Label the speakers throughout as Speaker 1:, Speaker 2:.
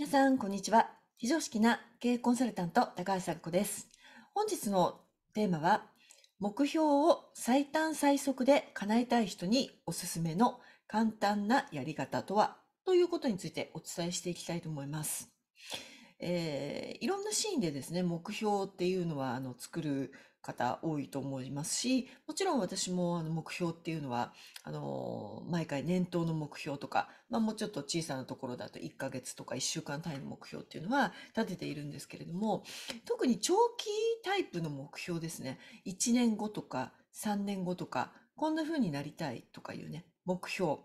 Speaker 1: 皆さん、こんにちは。非常識な経営コンサルタント、高橋咲子です。本日のテーマは、目標を最短最速で叶えたい人におすすめの簡単なやり方とはということについてお伝えしていきたいと思います。えー、いろんなシーンでですね、目標っていうのはあの作る方多いと思いますし、もちろん私もあの目標っていうのは、あの、毎回年頭の目標とか、まあもうちょっと小さなところだと1ヶ月とか1週間単位の目標っていうのは立てているんですけれども、特に長期タイプの目標ですね。1年後とか3年後とか、こんな風になりたいとかいうね、目標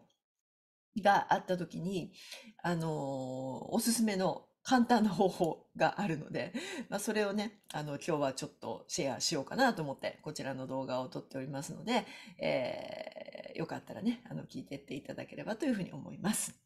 Speaker 1: があった時に、あの、おすすめの簡単な方法があるので、まあ、それをね、あの、今日はちょっとシェアしようかなと思って、こちらの動画を撮っておりますので、えー、よかったらね、あの、聞いてっていただければというふうに思います。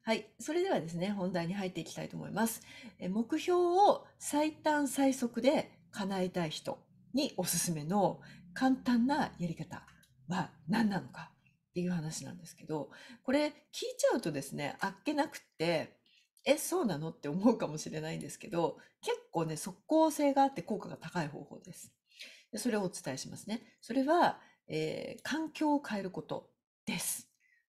Speaker 1: はい。それではですね、本題に入っていきたいと思います。え目標を最短最速で叶えたい人におすすめの簡単なやり方は何なのかっていう話なんですけど、これ聞いちゃうとですね、あっけなくって、え、そうなのって思うかもしれないんですけど、結構ね、即効性があって効果が高い方法です。それをお伝えしますね。それは、えー、環境を変えることです。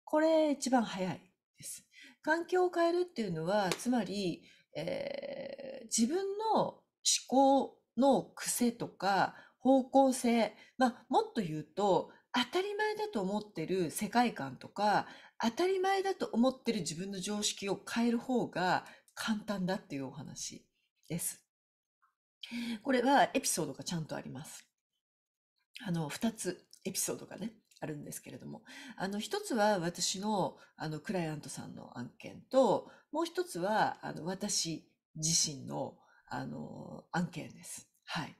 Speaker 1: これ一番早いです。環境を変えるっていうのは、つまり、えー、自分の思考の癖とか方向性、まあ、もっと言うと、当たり前だと思ってる世界観とか当たり前だと思ってる自分の常識を変える方が簡単だっていうお話です。これはエピソードがちゃんとあります。あの、二つエピソードがね、あるんですけれども、あの、一つは私の、あの、クライアントさんの案件と、もう一つは、あの、私自身の、あの、案件です。はい。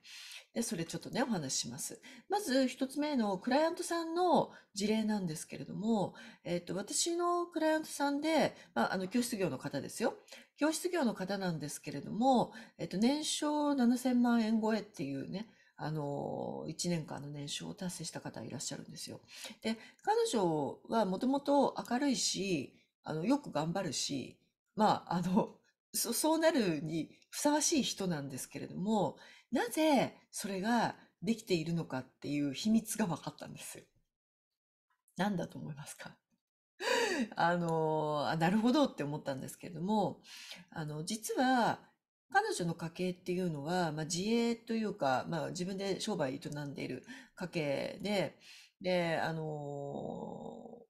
Speaker 1: で、それちょっとね、お話しします。まず一つ目のクライアントさんの事例なんですけれども、えっ、と、私のクライアントさんで、まあ、あの、教室業の方ですよ。教室業の方なんですけれども、えっ、と、年商7000万円超えっていうね、あの、1年間の年商を達成した方いらっしゃるんですよ。で、彼女はもともと明るいし、あの、よく頑張るし、まあ、あの、そそうなるにふさわしい人なんですけれども、なぜそれができているのかっていう秘密が分かったんですよ。何だと思いますか あのあ、なるほどって思ったんですけれども、あの、実は、彼女の家系っていうのは、まあ、自営というか、まあ、自分で商売営んでいる家系で、で、あの、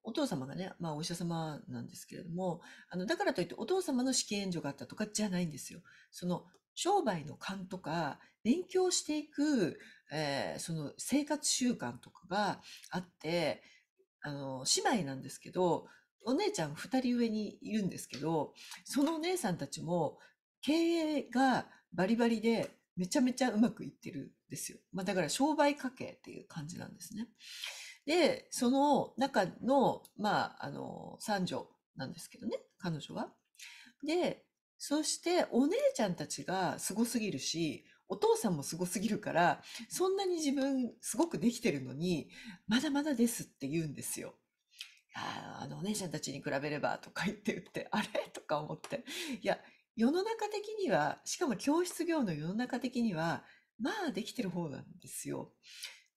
Speaker 1: お父様がね、まあ、お医者様なんですけれども、あの、だからといってお父様の資金援助があったとかじゃないんですよ。その、商売の勘とか、勉強していく、えー、その生活習慣とかがあって、あの、姉妹なんですけど、お姉ちゃん二人上にいるんですけど、そのお姉さんたちも経営がバリバリでめちゃめちゃうまくいってるんですよ。まあだから商売家系っていう感じなんですね。で、その中の、まあ、あの、三女なんですけどね、彼女は。で、そしてお姉ちゃんたちがすごすぎるし、お父さんもすごすぎるから、そんなに自分すごくできてるのに、まだまだですって言うんですよ。ああのお姉ちゃんたちに比べればとか言って言って、あれとか思って。いや、世の中的には、しかも教室業の世の中的には、まあできてる方なんですよ。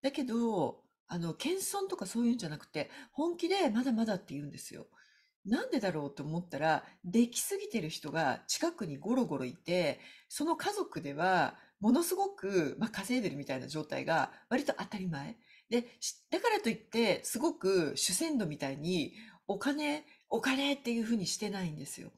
Speaker 1: だけど、あの、謙遜とかそういうんじゃなくて、本気でまだまだって言うんですよ。なんでだろうと思ったら、できすぎてる人が近くにゴロゴロいて、その家族ではものすごく、まあ、稼いでるみたいな状態が割と当たり前。で、だからといって、すごく主戦度みたいにお金、お金っていうふうにしてないんですよ。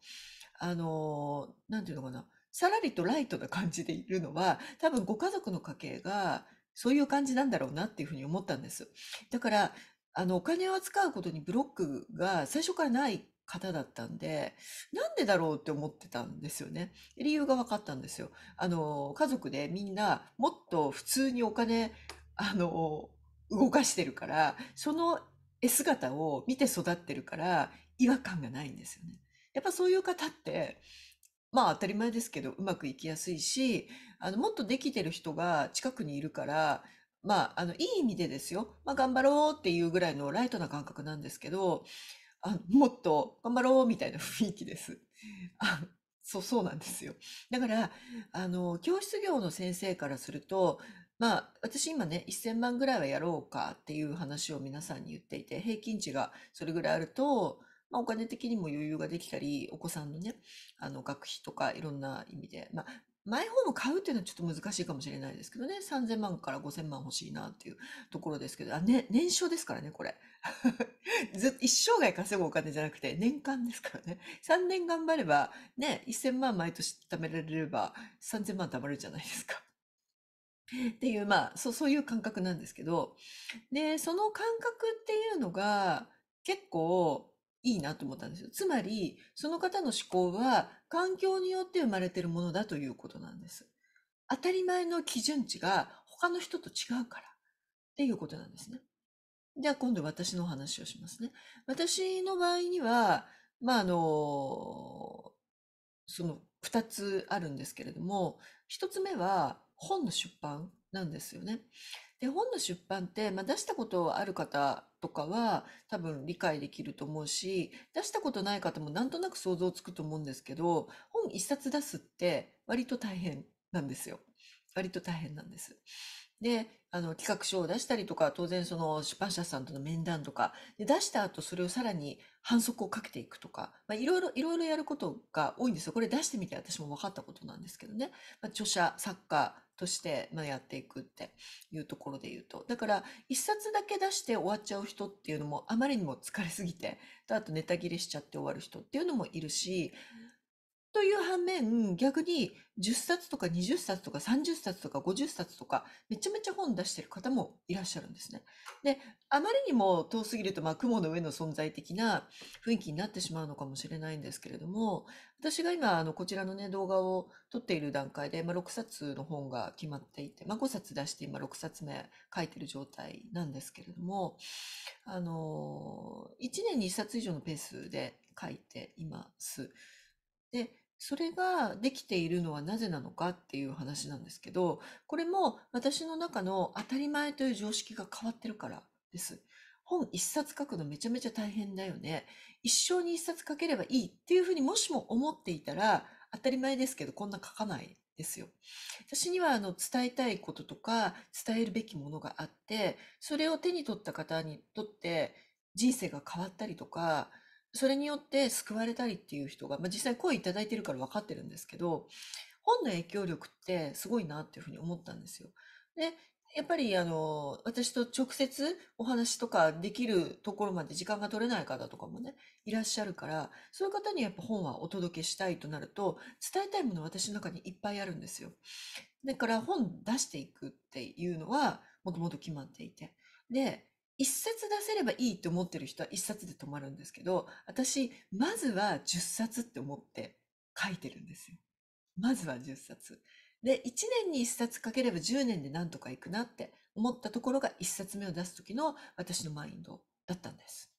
Speaker 1: あのなんていうのかな。さらりとライトな感じでいるのは、多分ご家族の家系がそういう感じなんだろうなっていうふうに思ったんです。だから、あの、お金を扱うことにブロックが最初からない方だったんで、なんでだろうって思ってたんですよね。理由が分かったんですよ。あの、家族でみんなもっと普通にお金、あの、動かしてるから、その絵姿を見て育ってるから違和感がないんですよね。やっぱそういう方って、まあ当たり前ですけど、うまくいきやすいし、あの、もっとできてる人が近くにいるから、まあ、あの、いい意味でですよ。まあ、頑張ろうっていうぐらいのライトな感覚なんですけど、あもっと頑張ろうみたいな雰囲気です。あそう、そうなんですよ。だから、あの、教室業の先生からすると、まあ、私今ね、1000万ぐらいはやろうかっていう話を皆さんに言っていて、平均値がそれぐらいあると、まあ、お金的にも余裕ができたり、お子さんのね、あの、学費とかいろんな意味で、まあ、マイホーム買うっていうのはちょっと難しいかもしれないですけどね。3000万から5000万欲しいなっていうところですけど、あ、ね、年少ですからね、これ。ず一生涯稼ぐお金じゃなくて、年間ですからね。3年頑張れば、ね、1000万毎年貯められれば、3000万貯まるじゃないですか。っていう、まあ、そう、そういう感覚なんですけど、で、その感覚っていうのが、結構、いいなと思ったんですよ。つまり、その方の思考は環境によって生まれているものだということなんです。当たり前の基準値が他の人と違うからっていうことなんですね。では今度私のお話をしますね。私の場合には、まあ、あの、その2つあるんですけれども、1つ目は本の出版なんですよね。で、本の出版って、まあ、出したことある方とかは多分理解できると思うし、出したことない方もなんとなく想像つくと思うんですけど、本一冊出すって割と大変なんですよ。割と大変なんです。で、あの、企画書を出したりとか、当然その出版社さんとの面談とか、で出した後それをさらに反則をかけていくとか、まあ、いろいろ、いろいろやることが多いんですよ。これ出してみて私も分かったことなんですけどね。まあ、著者、作家、として、まあ、やっていくっていうところで言うと。だから、一冊だけ出して終わっちゃう人っていうのも、あまりにも疲れすぎて、あとネタ切れしちゃって終わる人っていうのもいるし、という反面、逆に10冊とか20冊とか30冊とか50冊とか、めちゃめちゃ本出してる方もいらっしゃるんですね。で、あまりにも遠すぎると、まあ、雲の上の存在的な雰囲気になってしまうのかもしれないんですけれども、私が今、あの、こちらのね、動画を撮っている段階で、まあ、6冊の本が決まっていて、まあ、5冊出して今6冊目書いてる状態なんですけれども、あの、1年に1冊以上のペースで書いています。で、それができているのはなぜなのかっていう話なんですけど、これも私の中の当たり前という常識が変わってるからです。本一冊書くのめちゃめちゃ大変だよね。一生に一冊書ければいいっていうふうにもしも思っていたら、当たり前ですけど、こんな書かないですよ。私にはあの伝えたいこととか伝えるべきものがあって、それを手に取った方にとって人生が変わったりとか、それによって救われたりっていう人が、まあ、実際声いただいてるから分かってるんですけど、本の影響力ってすごいなっていうふうに思ったんですよ。で、やっぱりあの、私と直接お話とかできるところまで時間が取れない方とかもね、いらっしゃるから、そういう方にやっぱ本はお届けしたいとなると、伝えたいもの私の中にいっぱいあるんですよ。だから本出していくっていうのは、もともと決まっていて。で、一冊出せればいいって思ってる人は一冊で止まるんですけど、私、まずは10冊って思って書いてるんですよ。まずは10冊。で、1年に1冊書ければ10年でなんとかいくなって思ったところが1冊目を出す時の私のマインドだったんです。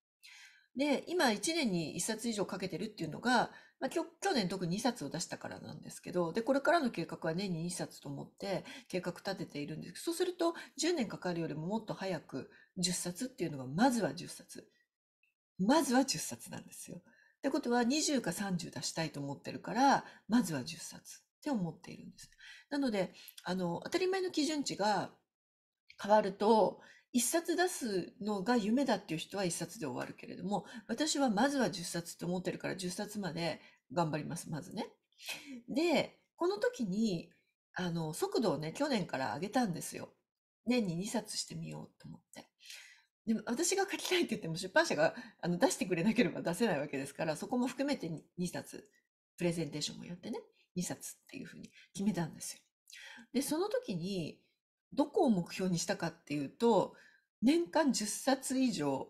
Speaker 1: で、今1年に1冊以上かけてるっていうのが、まあ、去年特に2冊を出したからなんですけど、で、これからの計画は年に2冊と思って計画立てているんですけど、そうすると10年かかるよりももっと早く10冊っていうのが、まずは10冊。まずは10冊なんですよ。ってことは20か30出したいと思ってるから、まずは10冊って思っているんです。なので、あの、当たり前の基準値が変わると、一冊出すのが夢だっていう人は一冊で終わるけれども、私はまずは10冊と思ってるから10冊まで頑張ります、まずね。で、この時に、あの、速度をね、去年から上げたんですよ。年に2冊してみようと思って。でも私が書きたいって言っても出版社があの出してくれなければ出せないわけですから、そこも含めて2冊、プレゼンテーションもやってね、2冊っていうふうに決めたんですよ。で、その時に、どこを目標にしたかっていうと、年間10冊以上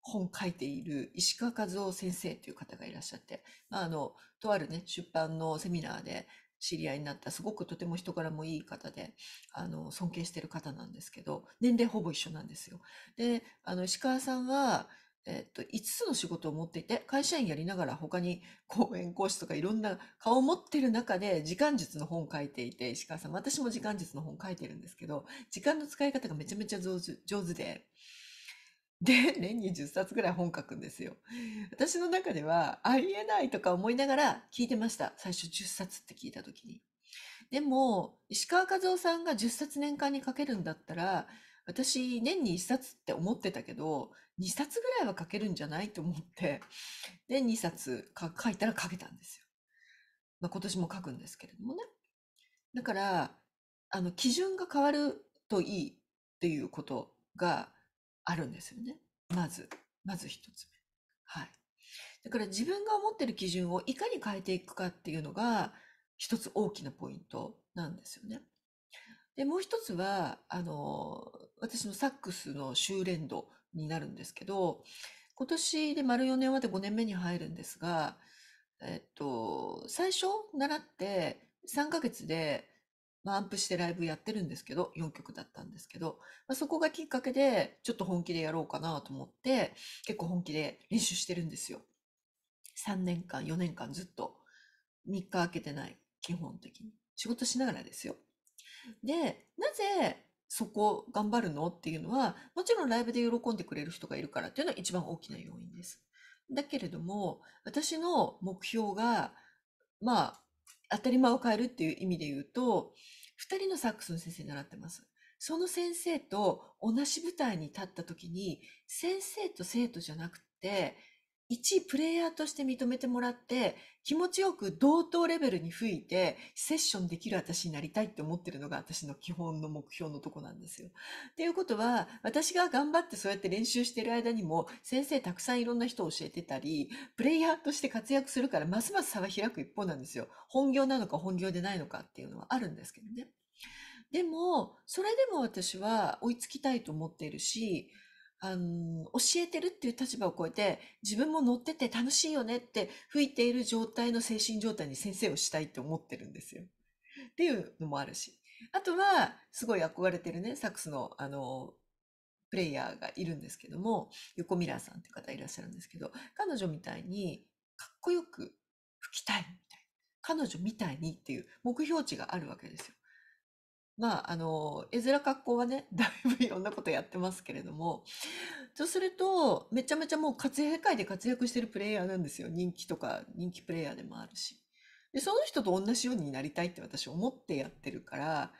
Speaker 1: 本書いている石川和夫先生という方がいらっしゃって、まあ、あの、とあるね、出版のセミナーで知り合いになった、すごくとても人柄もいい方で、あの、尊敬してる方なんですけど、年齢ほぼ一緒なんですよ。で、あの、石川さんは、えっと、5つの仕事を持っていて、会社員やりながら他に講演講師とかいろんな顔を持ってる中で、時間術の本を書いていて、石川さん、私も時間術の本書いてるんですけど、時間の使い方がめちゃめちゃ上手上手で、で、年に10冊ぐらい本書くんですよ。私の中では、ありえないとか思いながら聞いてました。最初10冊って聞いた時に。でも、石川和夫さんが10冊年間に書けるんだったら、私、年に1冊って思ってたけど、2冊ぐらいは書けるんじゃないと思って、で、2冊書いたら書けたんですよ。まあ、今年も書くんですけれどもね。だから、あの、基準が変わるといいっていうことがあるんですよね。まず、まず一つ目。はい。だから自分が思ってる基準をいかに変えていくかっていうのが、一つ大きなポイントなんですよね。で、もう一つは、あの、私のサックスの修練度になるんですけど、今年で丸4年終わって5年目に入るんですが、えっと、最初習って3ヶ月で、まあ、アンプしてライブやってるんですけど、4曲だったんですけど、まあ、そこがきっかけで、ちょっと本気でやろうかなと思って、結構本気で練習してるんですよ。3年間、4年間ずっと3日空けてない。基本的に。仕事しながらですよ。で、なぜそこ頑張るのっていうのは、もちろんライブで喜んでくれる人がいるからっていうのは一番大きな要因です。だけれども、私の目標が、まあ、当たり前を変えるっていう意味で言うと、2人のサックスの先生に習ってます。その先生と同じ舞台に立った時に、先生と生徒じゃなくて、一プレイヤーとして認めてもらって、気持ちよく同等レベルに吹いて、セッションできる私になりたいって思ってるのが私の基本の目標のとこなんですよ。っていうことは、私が頑張ってそうやって練習してる間にも、先生たくさんいろんな人を教えてたり、プレイヤーとして活躍するから、ますます差は開く一方なんですよ。本業なのか本業でないのかっていうのはあるんですけどね。でも、それでも私は追いつきたいと思っているし、あの、教えてるっていう立場を超えて、自分も乗ってて楽しいよねって吹いている状態の精神状態に先生をしたいって思ってるんですよ。っていうのもあるし。あとは、すごい憧れてるね、サックスの、あの、プレイヤーがいるんですけども、横ミラーさんって方いらっしゃるんですけど、彼女みたいにかっこよく吹きたいみたいな。彼女みたいにっていう目標値があるわけですよ。まあ、あの、絵面格好はね、だいぶいろんなことやってますけれども、そうすると、めちゃめちゃもう活躍界で活躍してるプレイヤーなんですよ。人気とか、人気プレイヤーでもあるし。で、その人と同じようになりたいって私思ってやってるから、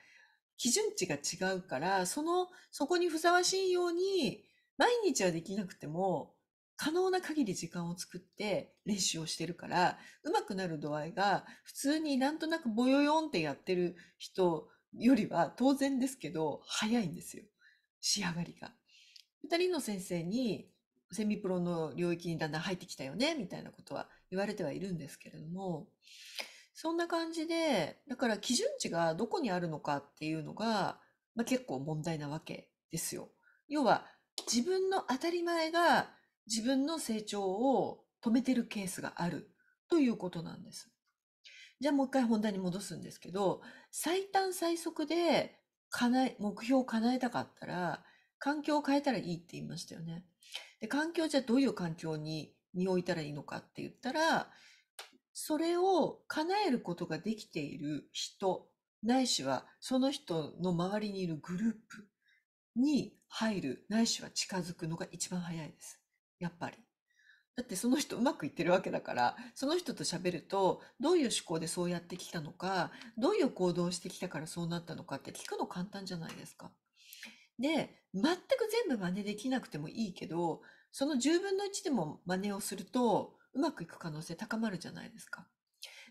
Speaker 1: 基準値が違うから、その、そこにふさわしいように、毎日はできなくても、可能な限り時間を作って練習をしてるから、上手くなる度合いが、普通になんとなくぼよよんってやってる人よりは当然ですけど早いんですよ仕上がりが。2人の先生にセミプロの領域にだんだん入ってきたよねみたいなことは言われてはいるんですけれどもそんな感じでだから基準値がどこにあるのかっていうのが、まあ、結構問題なわけですよ。要は自分の当たり前が自分の成長を止めてるケースがあるということなんです。じゃあもう一回本題に戻すんですけど、最短最速で叶え、目標を叶えたかったら、環境を変えたらいいって言いましたよね。で、環境じゃどういう環境に身を置いたらいいのかって言ったら、それを叶えることができている人、ないしはその人の周りにいるグループに入る、ないしは近づくのが一番早いです。やっぱり。だってその人うまくいってるわけだから、その人と喋ると、どういう思考でそうやってきたのか、どういう行動をしてきたからそうなったのかって聞くの簡単じゃないですか。で、全く全部真似できなくてもいいけど、その10分の1でも真似をすると、うまくいく可能性高まるじゃないですか。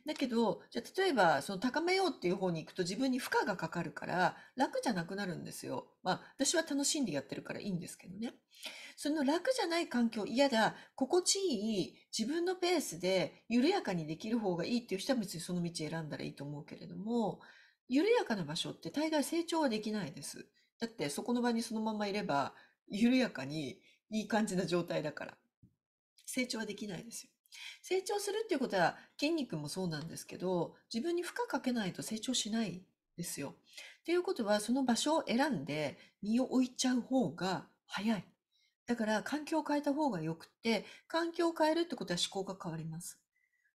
Speaker 1: だけど、じゃあ例えば、その高めようっていう方に行くと自分に負荷がかかるから、楽じゃなくなるんですよ。まあ、私は楽しんでやってるからいいんですけどね。その楽じゃない環境嫌だ、心地いい、自分のペースで緩やかにできる方がいいっていう人は別にその道選んだらいいと思うけれども、緩やかな場所って大概成長はできないです。だってそこの場にそのままいれば、緩やかにいい感じな状態だから。成長はできないですよ。成長するっていうことは筋肉もそうなんですけど、自分に負荷かけないと成長しないですよ。っていうことは、その場所を選んで身を置いちゃう方が早い。だから環境を変えた方がよくって、環境を変えるってことは思考が変わります。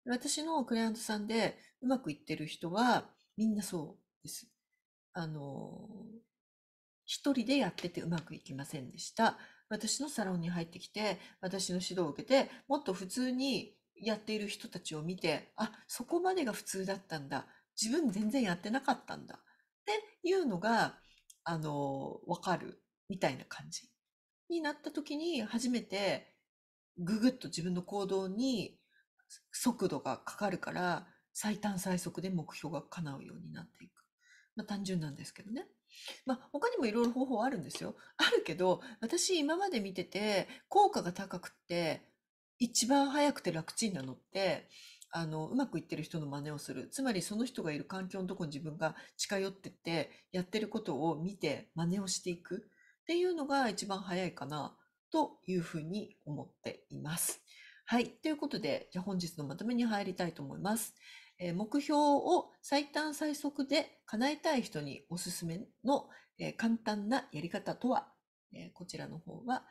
Speaker 1: 私のクライアントさんでうまくいってる人はみんなそうです。あの、一人でやっててうまくいきませんでした。私のサロンに入ってきて、私の指導を受けて、もっと普通にやっている人たちを見て、あ、そこまでが普通だったんだ。自分全然やってなかったんだ。っていうのが、あの、わかるみたいな感じ。になった時に初めてぐぐっと自分の行動に速度がかかるから最短最速で目標が叶うようになっていく。まあ、単純なんですけどね。まあ、他にもいろいろ方法あるんですよ。あるけど、私今まで見てて効果が高くって、一番早くて楽ちんなのって、あの、うまくいってる人の真似をする。つまりその人がいる環境のとこに自分が近寄ってって、やってることを見て真似をしていく。っていうのが一番早いかなというふうに思っています。はい。ということで、じゃあ本日のまとめに入りたいと思います。えー、目標を最短最速で叶えたい人におすすめの、えー、簡単なやり方とは、えー、こちらの方は、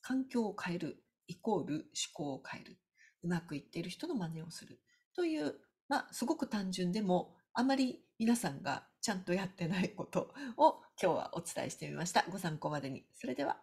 Speaker 1: 環境を変えるイコール思考を変える。うまくいっている人の真似をする。という、まあ、すごく単純でも、あまり皆さんがちゃんとやってないことを今日はお伝えしてみました。ご参考までに。それでは。